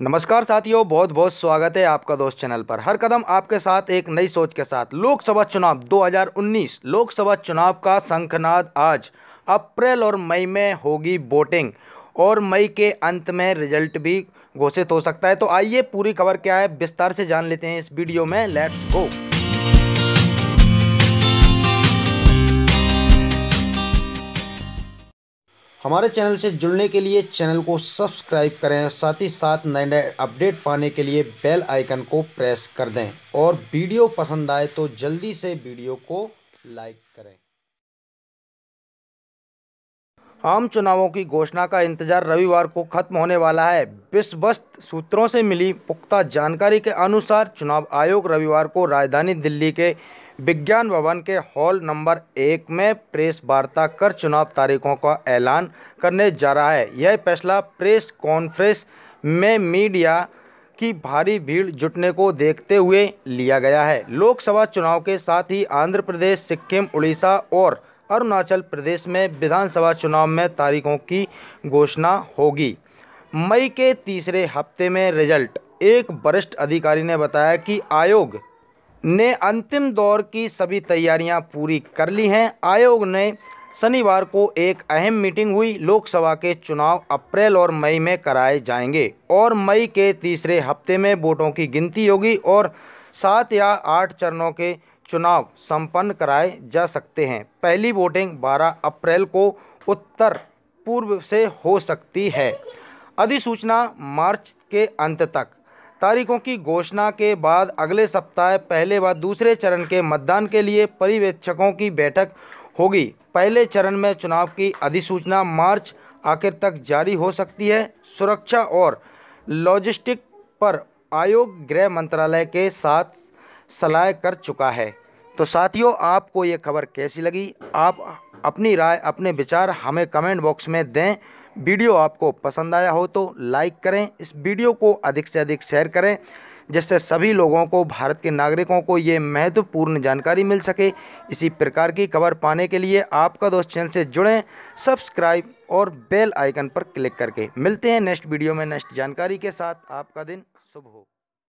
नमस्कार साथियों बहुत बहुत स्वागत है आपका दोस्त चैनल पर हर कदम आपके साथ एक नई सोच के साथ लोकसभा चुनाव 2019 लोकसभा चुनाव का शंखनाद आज अप्रैल और मई में होगी वोटिंग और मई के अंत में रिजल्ट भी घोषित हो सकता है तो आइए पूरी खबर क्या है विस्तार से जान लेते हैं इस वीडियो में लेट्स गो हमारे चैनल से जुड़ने के लिए चैनल को सब्सक्राइब करें साथ ही साथ नए नए अपडेट पाने के लिए बेल आइकन को प्रेस कर दें और वीडियो पसंद आए तो जल्दी से वीडियो को लाइक करें आम चुनावों की घोषणा का इंतजार रविवार को खत्म होने वाला है विश्वस्त सूत्रों से मिली पुख्ता जानकारी के अनुसार चुनाव आयोग रविवार को राजधानी दिल्ली के विज्ञान भवन के हॉल नंबर एक में प्रेस वार्ता कर चुनाव तारीखों का ऐलान करने जा रहा है यह फैसला प्रेस कॉन्फ्रेंस में मीडिया की भारी भीड़ जुटने को देखते हुए लिया गया है लोकसभा चुनाव के साथ ही आंध्र प्रदेश सिक्किम उड़ीसा और अरुणाचल प्रदेश में विधानसभा चुनाव में तारीखों की घोषणा होगी मई के तीसरे हफ्ते में रिजल्ट एक वरिष्ठ अधिकारी ने बताया कि आयोग ने अंतिम दौर की सभी तैयारियां पूरी कर ली हैं आयोग ने शनिवार को एक अहम मीटिंग हुई लोकसभा के चुनाव अप्रैल और मई में कराए जाएंगे और मई के तीसरे हफ्ते में वोटों की गिनती होगी और सात या आठ चरणों के चुनाव संपन्न कराए जा सकते हैं पहली वोटिंग 12 अप्रैल को उत्तर पूर्व से हो सकती है अधिसूचना मार्च के अंत तक तारीखों की घोषणा के बाद अगले सप्ताह पहले व दूसरे चरण के मतदान के लिए पर्यवेक्षकों की बैठक होगी पहले चरण में चुनाव की अधिसूचना मार्च आखिर तक जारी हो सकती है सुरक्षा और लॉजिस्टिक पर आयोग गृह मंत्रालय के साथ सलाह कर चुका है तो साथियों आपको ये खबर कैसी लगी आप अपनी राय अपने विचार हमें कमेंट बॉक्स में दें वीडियो आपको पसंद आया हो तो लाइक करें इस वीडियो को अधिक से अधिक शेयर करें जिससे सभी लोगों को भारत के नागरिकों को ये महत्वपूर्ण जानकारी मिल सके इसी प्रकार की खबर पाने के लिए आपका दोस्त चैनल से जुड़ें सब्सक्राइब और बेल आइकन पर क्लिक करके मिलते हैं नेक्स्ट वीडियो में नेक्स्ट जानकारी के साथ आपका दिन शुभ हो